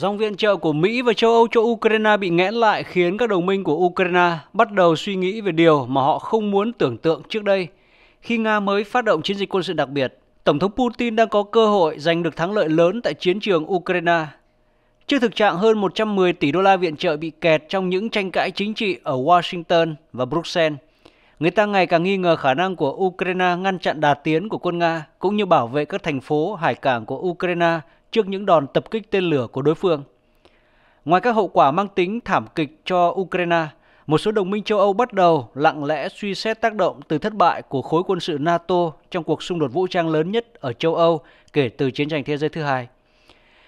Dòng viện trợ của Mỹ và châu Âu cho Ukraine bị nghẽn lại khiến các đồng minh của Ukraine bắt đầu suy nghĩ về điều mà họ không muốn tưởng tượng trước đây. Khi Nga mới phát động chiến dịch quân sự đặc biệt, Tổng thống Putin đang có cơ hội giành được thắng lợi lớn tại chiến trường Ukraine. Trước thực trạng hơn 110 tỷ đô la viện trợ bị kẹt trong những tranh cãi chính trị ở Washington và Bruxelles, người ta ngày càng nghi ngờ khả năng của Ukraine ngăn chặn đà tiến của quân Nga cũng như bảo vệ các thành phố, hải cảng của Ukraine trước những đòn tập kích tên lửa của đối phương. Ngoài các hậu quả mang tính thảm kịch cho Ukraine, một số đồng minh châu Âu bắt đầu lặng lẽ suy xét tác động từ thất bại của khối quân sự NATO trong cuộc xung đột vũ trang lớn nhất ở châu Âu kể từ chiến tranh thế giới thứ hai.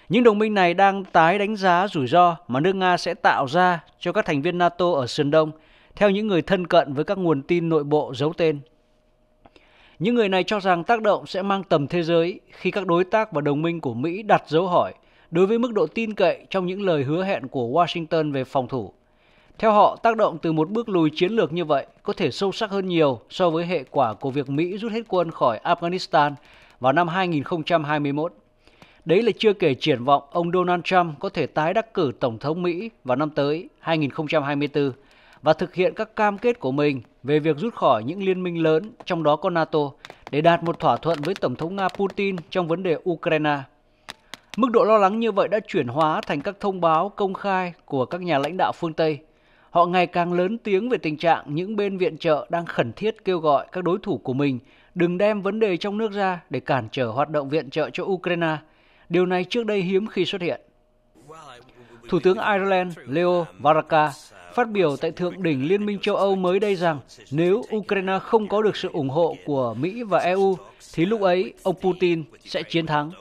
Những đồng minh này đang tái đánh giá rủi ro mà nước Nga sẽ tạo ra cho các thành viên NATO ở Sườn Đông, theo những người thân cận với các nguồn tin nội bộ giấu tên những người này cho rằng tác động sẽ mang tầm thế giới khi các đối tác và đồng minh của Mỹ đặt dấu hỏi đối với mức độ tin cậy trong những lời hứa hẹn của Washington về phòng thủ. Theo họ, tác động từ một bước lùi chiến lược như vậy có thể sâu sắc hơn nhiều so với hệ quả của việc Mỹ rút hết quân khỏi Afghanistan vào năm 2021. Đấy là chưa kể triển vọng ông Donald Trump có thể tái đắc cử Tổng thống Mỹ vào năm tới 2024 và thực hiện các cam kết của mình về việc rút khỏi những liên minh lớn, trong đó có NATO, để đạt một thỏa thuận với Tổng thống Nga Putin trong vấn đề Ukraine. Mức độ lo lắng như vậy đã chuyển hóa thành các thông báo công khai của các nhà lãnh đạo phương Tây. Họ ngày càng lớn tiếng về tình trạng những bên viện trợ đang khẩn thiết kêu gọi các đối thủ của mình đừng đem vấn đề trong nước ra để cản trở hoạt động viện trợ cho Ukraine. Điều này trước đây hiếm khi xuất hiện. Thủ tướng Ireland Leo Varadkar phát biểu tại Thượng đỉnh Liên minh châu Âu mới đây rằng nếu Ukraine không có được sự ủng hộ của Mỹ và EU, thì lúc ấy ông Putin sẽ chiến thắng.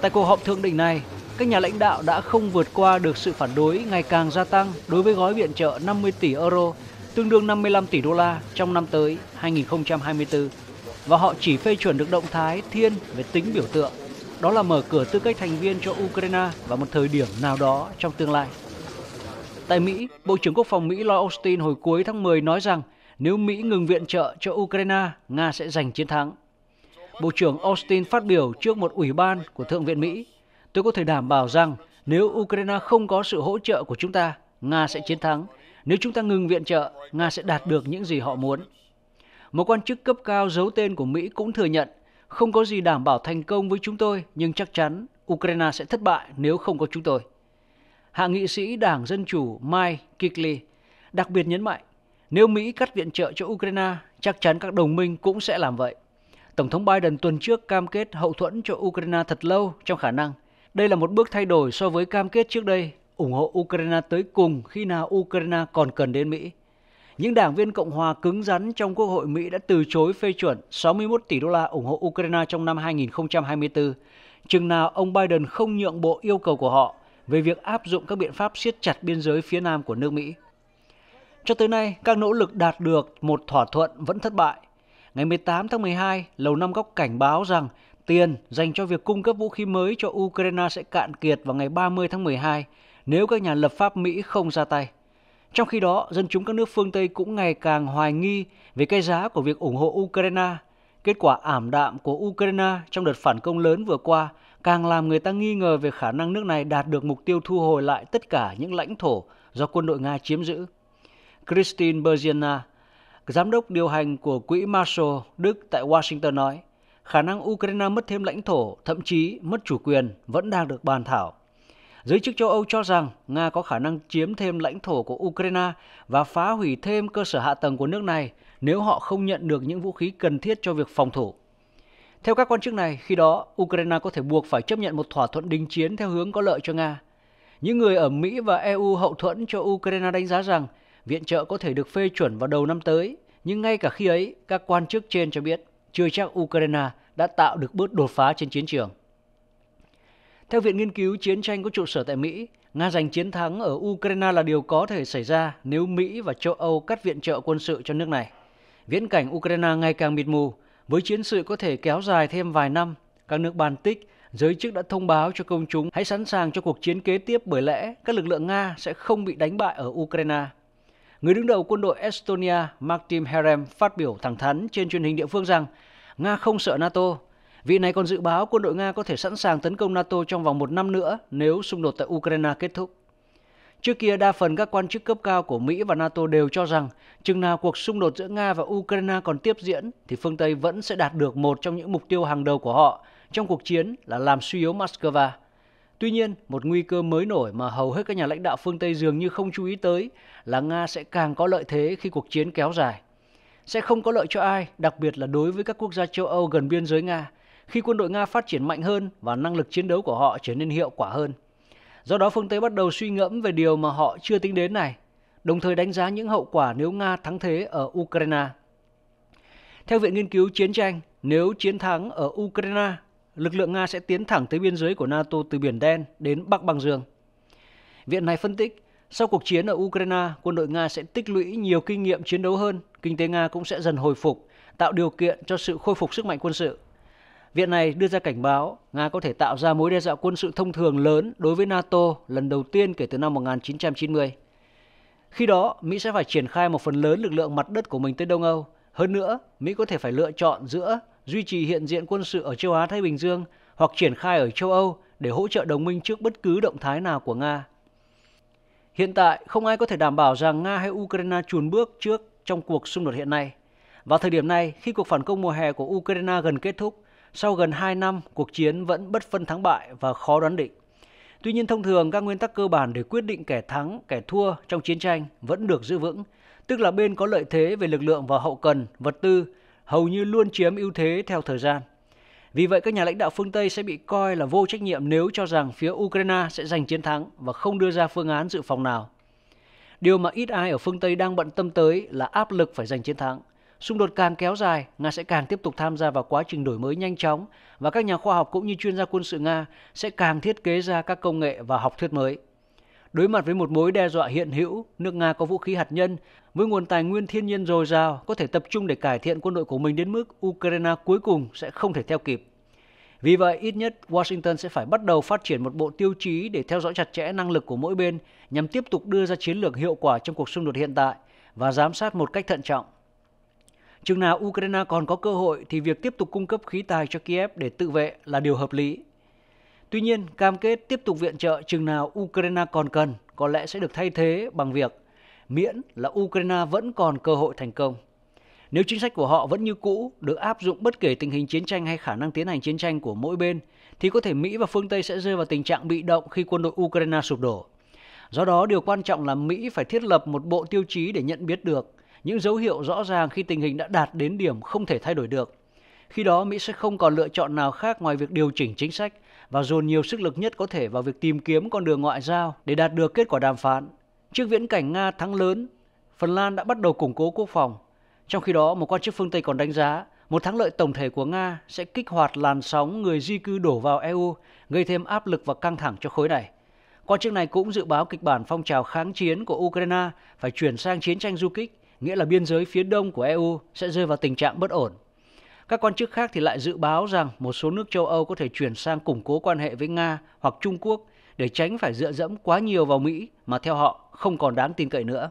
Tại cuộc họp thượng đỉnh này, các nhà lãnh đạo đã không vượt qua được sự phản đối ngày càng gia tăng đối với gói viện trợ 50 tỷ euro, tương đương 55 tỷ đô la trong năm tới 2024. Và họ chỉ phê chuẩn được động thái thiên về tính biểu tượng, đó là mở cửa tư cách thành viên cho Ukraine vào một thời điểm nào đó trong tương lai. Tại Mỹ, Bộ trưởng Quốc phòng Mỹ Lloyd Austin hồi cuối tháng 10 nói rằng nếu Mỹ ngừng viện trợ cho Ukraine, Nga sẽ giành chiến thắng. Bộ trưởng Austin phát biểu trước một ủy ban của Thượng viện Mỹ. Tôi có thể đảm bảo rằng nếu Ukraine không có sự hỗ trợ của chúng ta, Nga sẽ chiến thắng. Nếu chúng ta ngừng viện trợ, Nga sẽ đạt được những gì họ muốn. Một quan chức cấp cao giấu tên của Mỹ cũng thừa nhận không có gì đảm bảo thành công với chúng tôi, nhưng chắc chắn Ukraine sẽ thất bại nếu không có chúng tôi hạ nghị sĩ Đảng Dân Chủ Mike Kikli đặc biệt nhấn mạnh nếu Mỹ cắt viện trợ cho Ukraine, chắc chắn các đồng minh cũng sẽ làm vậy. Tổng thống Biden tuần trước cam kết hậu thuẫn cho Ukraine thật lâu trong khả năng. Đây là một bước thay đổi so với cam kết trước đây ủng hộ Ukraine tới cùng khi nào Ukraine còn cần đến Mỹ. Những đảng viên Cộng hòa cứng rắn trong Quốc hội Mỹ đã từ chối phê chuẩn 61 tỷ đô la ủng hộ Ukraine trong năm 2024, chừng nào ông Biden không nhượng bộ yêu cầu của họ về việc áp dụng các biện pháp siết chặt biên giới phía nam của nước Mỹ. Cho tới nay, các nỗ lực đạt được một thỏa thuận vẫn thất bại. Ngày 18 tháng 12, Lầu Năm Góc cảnh báo rằng tiền dành cho việc cung cấp vũ khí mới cho Ukraine sẽ cạn kiệt vào ngày 30 tháng 12 nếu các nhà lập pháp Mỹ không ra tay. Trong khi đó, dân chúng các nước phương Tây cũng ngày càng hoài nghi về cái giá của việc ủng hộ Ukraine. Kết quả ảm đạm của Ukraine trong đợt phản công lớn vừa qua càng làm người ta nghi ngờ về khả năng nước này đạt được mục tiêu thu hồi lại tất cả những lãnh thổ do quân đội Nga chiếm giữ. Christine Berzina, giám đốc điều hành của quỹ Marshall Đức tại Washington nói, khả năng Ukraine mất thêm lãnh thổ, thậm chí mất chủ quyền vẫn đang được bàn thảo. Giới chức châu Âu cho rằng Nga có khả năng chiếm thêm lãnh thổ của Ukraine và phá hủy thêm cơ sở hạ tầng của nước này nếu họ không nhận được những vũ khí cần thiết cho việc phòng thủ. Theo các quan chức này, khi đó Ukraine có thể buộc phải chấp nhận một thỏa thuận đình chiến theo hướng có lợi cho Nga. Những người ở Mỹ và EU hậu thuẫn cho Ukraine đánh giá rằng viện trợ có thể được phê chuẩn vào đầu năm tới, nhưng ngay cả khi ấy, các quan chức trên cho biết chưa chắc Ukraine đã tạo được bước đột phá trên chiến trường. Theo Viện Nghiên cứu Chiến tranh có trụ sở tại Mỹ, Nga giành chiến thắng ở Ukraine là điều có thể xảy ra nếu Mỹ và châu Âu cắt viện trợ quân sự cho nước này. Viễn cảnh Ukraine ngày càng mịt mù, với chiến sự có thể kéo dài thêm vài năm, các nước Baltic, giới chức đã thông báo cho công chúng hãy sẵn sàng cho cuộc chiến kế tiếp bởi lẽ các lực lượng Nga sẽ không bị đánh bại ở Ukraine. Người đứng đầu quân đội Estonia Martin Herem phát biểu thẳng thắn trên truyền hình địa phương rằng Nga không sợ NATO. Vị này còn dự báo quân đội Nga có thể sẵn sàng tấn công NATO trong vòng một năm nữa nếu xung đột tại Ukraine kết thúc. Trước kia, đa phần các quan chức cấp cao của Mỹ và NATO đều cho rằng chừng nào cuộc xung đột giữa Nga và Ukraine còn tiếp diễn thì phương Tây vẫn sẽ đạt được một trong những mục tiêu hàng đầu của họ trong cuộc chiến là làm suy yếu Moscow. Tuy nhiên, một nguy cơ mới nổi mà hầu hết các nhà lãnh đạo phương Tây dường như không chú ý tới là Nga sẽ càng có lợi thế khi cuộc chiến kéo dài. Sẽ không có lợi cho ai, đặc biệt là đối với các quốc gia châu Âu gần biên giới Nga, khi quân đội Nga phát triển mạnh hơn và năng lực chiến đấu của họ trở nên hiệu quả hơn. Do đó phương Tây bắt đầu suy ngẫm về điều mà họ chưa tính đến này, đồng thời đánh giá những hậu quả nếu Nga thắng thế ở Ukraine. Theo Viện Nghiên cứu Chiến tranh, nếu chiến thắng ở Ukraine, lực lượng Nga sẽ tiến thẳng tới biên giới của NATO từ Biển Đen đến Bắc Băng Dương. Viện này phân tích, sau cuộc chiến ở Ukraine, quân đội Nga sẽ tích lũy nhiều kinh nghiệm chiến đấu hơn, kinh tế Nga cũng sẽ dần hồi phục, tạo điều kiện cho sự khôi phục sức mạnh quân sự. Viện này đưa ra cảnh báo Nga có thể tạo ra mối đe dọa quân sự thông thường lớn đối với NATO lần đầu tiên kể từ năm 1990. Khi đó, Mỹ sẽ phải triển khai một phần lớn lực lượng mặt đất của mình tới Đông Âu. Hơn nữa, Mỹ có thể phải lựa chọn giữa duy trì hiện diện quân sự ở châu Á Thái Bình Dương hoặc triển khai ở châu Âu để hỗ trợ đồng minh trước bất cứ động thái nào của Nga. Hiện tại, không ai có thể đảm bảo rằng Nga hay Ukraine chuồn bước trước trong cuộc xung đột hiện nay. Vào thời điểm này, khi cuộc phản công mùa hè của Ukraine gần kết thúc, sau gần 2 năm, cuộc chiến vẫn bất phân thắng bại và khó đoán định. Tuy nhiên thông thường các nguyên tắc cơ bản để quyết định kẻ thắng, kẻ thua trong chiến tranh vẫn được giữ vững, tức là bên có lợi thế về lực lượng và hậu cần, vật tư hầu như luôn chiếm ưu thế theo thời gian. Vì vậy các nhà lãnh đạo phương Tây sẽ bị coi là vô trách nhiệm nếu cho rằng phía Ukraine sẽ giành chiến thắng và không đưa ra phương án dự phòng nào. Điều mà ít ai ở phương Tây đang bận tâm tới là áp lực phải giành chiến thắng – Xung đột càng kéo dài, Nga sẽ càng tiếp tục tham gia vào quá trình đổi mới nhanh chóng và các nhà khoa học cũng như chuyên gia quân sự Nga sẽ càng thiết kế ra các công nghệ và học thuyết mới. Đối mặt với một mối đe dọa hiện hữu, nước Nga có vũ khí hạt nhân, với nguồn tài nguyên thiên nhiên dồi dào, có thể tập trung để cải thiện quân đội của mình đến mức Ukraine cuối cùng sẽ không thể theo kịp. Vì vậy, ít nhất Washington sẽ phải bắt đầu phát triển một bộ tiêu chí để theo dõi chặt chẽ năng lực của mỗi bên nhằm tiếp tục đưa ra chiến lược hiệu quả trong cuộc xung đột hiện tại và giám sát một cách thận trọng. Chừng nào Ukraine còn có cơ hội thì việc tiếp tục cung cấp khí tài cho Kiev để tự vệ là điều hợp lý. Tuy nhiên, cam kết tiếp tục viện trợ chừng nào Ukraine còn cần có lẽ sẽ được thay thế bằng việc miễn là Ukraine vẫn còn cơ hội thành công. Nếu chính sách của họ vẫn như cũ, được áp dụng bất kể tình hình chiến tranh hay khả năng tiến hành chiến tranh của mỗi bên, thì có thể Mỹ và phương Tây sẽ rơi vào tình trạng bị động khi quân đội Ukraine sụp đổ. Do đó, điều quan trọng là Mỹ phải thiết lập một bộ tiêu chí để nhận biết được những dấu hiệu rõ ràng khi tình hình đã đạt đến điểm không thể thay đổi được. Khi đó, Mỹ sẽ không còn lựa chọn nào khác ngoài việc điều chỉnh chính sách và dồn nhiều sức lực nhất có thể vào việc tìm kiếm con đường ngoại giao để đạt được kết quả đàm phán. Trước viễn cảnh Nga thắng lớn, Phần Lan đã bắt đầu củng cố quốc phòng. Trong khi đó, một quan chức phương Tây còn đánh giá một thắng lợi tổng thể của Nga sẽ kích hoạt làn sóng người di cư đổ vào EU, gây thêm áp lực và căng thẳng cho khối này. Quan chức này cũng dự báo kịch bản phong trào kháng chiến của Ukraine phải chuyển sang chiến tranh du kích, nghĩa là biên giới phía đông của EU sẽ rơi vào tình trạng bất ổn. Các quan chức khác thì lại dự báo rằng một số nước châu Âu có thể chuyển sang củng cố quan hệ với Nga hoặc Trung Quốc để tránh phải dựa dẫm quá nhiều vào Mỹ mà theo họ không còn đáng tin cậy nữa.